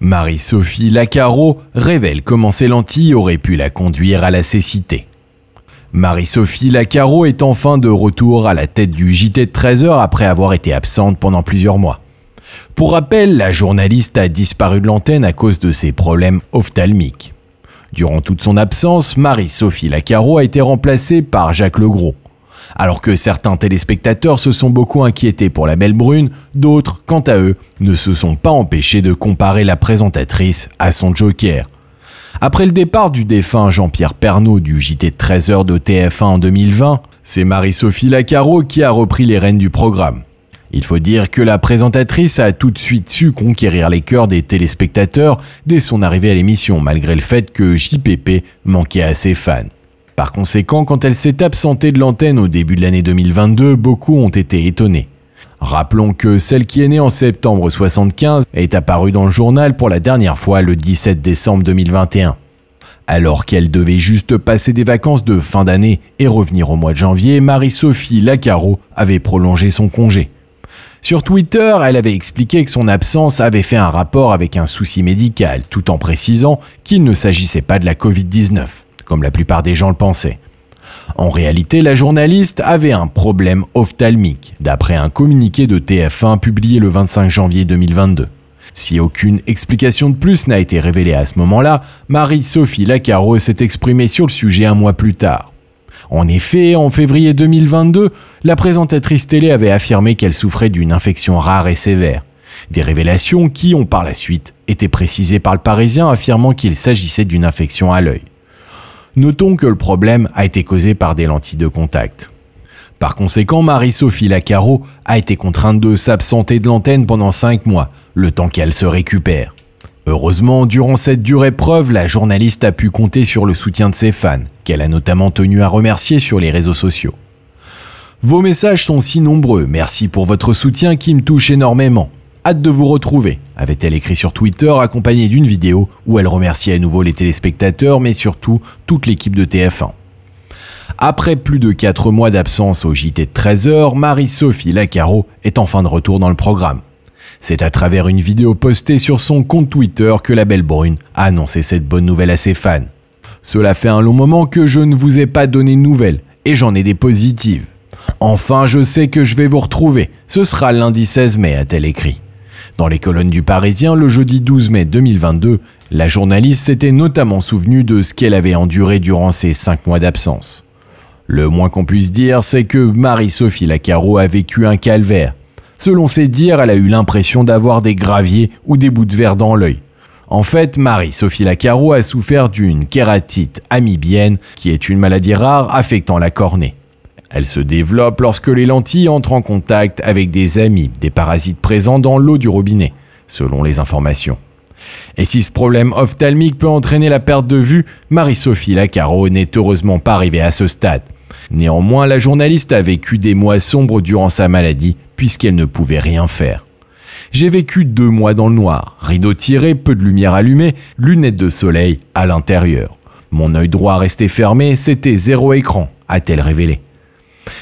Marie-Sophie Lacaro révèle comment ses lentilles auraient pu la conduire à la cécité. Marie-Sophie Lacaro est enfin de retour à la tête du JT de 13h après avoir été absente pendant plusieurs mois. Pour rappel, la journaliste a disparu de l'antenne à cause de ses problèmes ophtalmiques. Durant toute son absence, Marie-Sophie Lacaro a été remplacée par Jacques Legros. Alors que certains téléspectateurs se sont beaucoup inquiétés pour la belle brune, d'autres, quant à eux, ne se sont pas empêchés de comparer la présentatrice à son Joker. Après le départ du défunt Jean-Pierre Pernaud du JT 13h de TF1 en 2020, c'est Marie-Sophie Lacaro qui a repris les rênes du programme. Il faut dire que la présentatrice a tout de suite su conquérir les cœurs des téléspectateurs dès son arrivée à l'émission, malgré le fait que JPP manquait à ses fans. Par conséquent, quand elle s'est absentée de l'antenne au début de l'année 2022, beaucoup ont été étonnés. Rappelons que celle qui est née en septembre 75 est apparue dans le journal pour la dernière fois le 17 décembre 2021. Alors qu'elle devait juste passer des vacances de fin d'année et revenir au mois de janvier, Marie-Sophie Lacaro avait prolongé son congé. Sur Twitter, elle avait expliqué que son absence avait fait un rapport avec un souci médical, tout en précisant qu'il ne s'agissait pas de la Covid-19 comme la plupart des gens le pensaient. En réalité, la journaliste avait un problème ophtalmique, d'après un communiqué de TF1 publié le 25 janvier 2022. Si aucune explication de plus n'a été révélée à ce moment-là, Marie-Sophie Lacaro s'est exprimée sur le sujet un mois plus tard. En effet, en février 2022, la présentatrice télé avait affirmé qu'elle souffrait d'une infection rare et sévère. Des révélations qui ont par la suite été précisées par le Parisien affirmant qu'il s'agissait d'une infection à l'œil. Notons que le problème a été causé par des lentilles de contact. Par conséquent, Marie-Sophie Lacaro a été contrainte de s'absenter de l'antenne pendant 5 mois, le temps qu'elle se récupère. Heureusement, durant cette dure épreuve, la journaliste a pu compter sur le soutien de ses fans, qu'elle a notamment tenu à remercier sur les réseaux sociaux. Vos messages sont si nombreux, merci pour votre soutien qui me touche énormément. Hâte de vous retrouver, avait-elle écrit sur Twitter, accompagnée d'une vidéo où elle remerciait à nouveau les téléspectateurs, mais surtout toute l'équipe de TF1. Après plus de 4 mois d'absence au JT de 13h, Marie-Sophie Lacaro est enfin de retour dans le programme. C'est à travers une vidéo postée sur son compte Twitter que la belle brune a annoncé cette bonne nouvelle à ses fans. Cela fait un long moment que je ne vous ai pas donné de nouvelles, et j'en ai des positives. Enfin, je sais que je vais vous retrouver. Ce sera lundi 16 mai, a-t-elle écrit. Dans les colonnes du Parisien, le jeudi 12 mai 2022, la journaliste s'était notamment souvenue de ce qu'elle avait enduré durant ses cinq mois d'absence. Le moins qu'on puisse dire, c'est que Marie-Sophie Lacaro a vécu un calvaire. Selon ses dires, elle a eu l'impression d'avoir des graviers ou des bouts de verre dans l'œil. En fait, Marie-Sophie Lacaro a souffert d'une kératite amibienne, qui est une maladie rare affectant la cornée. Elle se développe lorsque les lentilles entrent en contact avec des amis, des parasites présents dans l'eau du robinet, selon les informations. Et si ce problème ophtalmique peut entraîner la perte de vue, Marie-Sophie Lacaro n'est heureusement pas arrivée à ce stade. Néanmoins, la journaliste a vécu des mois sombres durant sa maladie, puisqu'elle ne pouvait rien faire. J'ai vécu deux mois dans le noir, rideau tiré, peu de lumière allumée, lunettes de soleil à l'intérieur. Mon œil droit restait fermé, c'était zéro écran, a-t-elle révélé.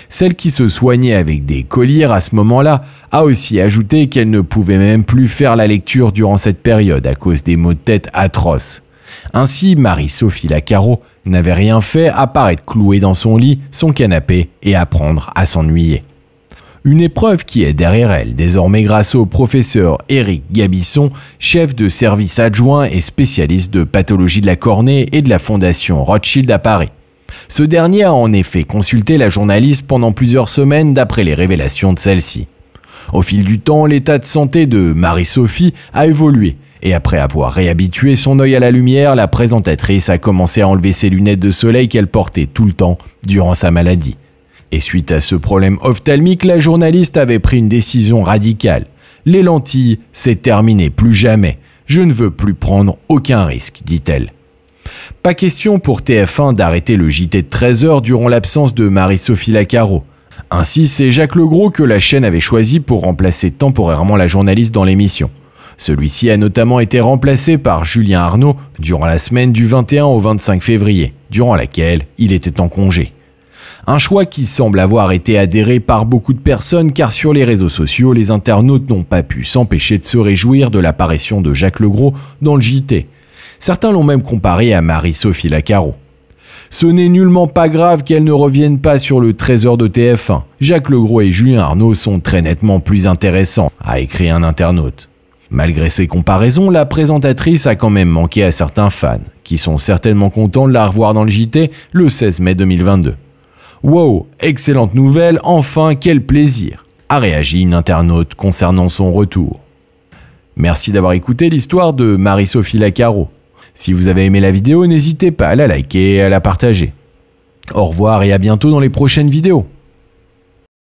Celle qui se soignait avec des colliers à ce moment-là a aussi ajouté qu'elle ne pouvait même plus faire la lecture durant cette période à cause des maux de tête atroces. Ainsi, Marie-Sophie Lacaro n'avait rien fait à part être clouée dans son lit, son canapé et apprendre à s'ennuyer. Une épreuve qui est derrière elle, désormais grâce au professeur Éric Gabisson, chef de service adjoint et spécialiste de pathologie de la cornée et de la Fondation Rothschild à Paris. Ce dernier a en effet consulté la journaliste pendant plusieurs semaines d'après les révélations de celle-ci. Au fil du temps, l'état de santé de Marie-Sophie a évolué et après avoir réhabitué son œil à la lumière, la présentatrice a commencé à enlever ses lunettes de soleil qu'elle portait tout le temps durant sa maladie. Et suite à ce problème ophtalmique, la journaliste avait pris une décision radicale. Les lentilles, c'est terminé, plus jamais. Je ne veux plus prendre aucun risque, dit-elle. Pas question pour TF1 d'arrêter le JT de 13h durant l'absence de Marie-Sophie Lacaro. Ainsi, c'est Jacques Legros que la chaîne avait choisi pour remplacer temporairement la journaliste dans l'émission. Celui-ci a notamment été remplacé par Julien Arnaud durant la semaine du 21 au 25 février, durant laquelle il était en congé. Un choix qui semble avoir été adhéré par beaucoup de personnes car sur les réseaux sociaux, les internautes n'ont pas pu s'empêcher de se réjouir de l'apparition de Jacques Legros dans le JT, Certains l'ont même comparé à Marie-Sophie Lacaro. Ce n'est nullement pas grave qu'elle ne revienne pas sur le trésor de TF1. Jacques Legros et Julien Arnaud sont très nettement plus intéressants, a écrit un internaute. Malgré ces comparaisons, la présentatrice a quand même manqué à certains fans, qui sont certainement contents de la revoir dans le JT le 16 mai 2022. Wow, excellente nouvelle, enfin quel plaisir a réagi une internaute concernant son retour. Merci d'avoir écouté l'histoire de Marie-Sophie Lacaro. Si vous avez aimé la vidéo, n'hésitez pas à la liker et à la partager. Au revoir et à bientôt dans les prochaines vidéos.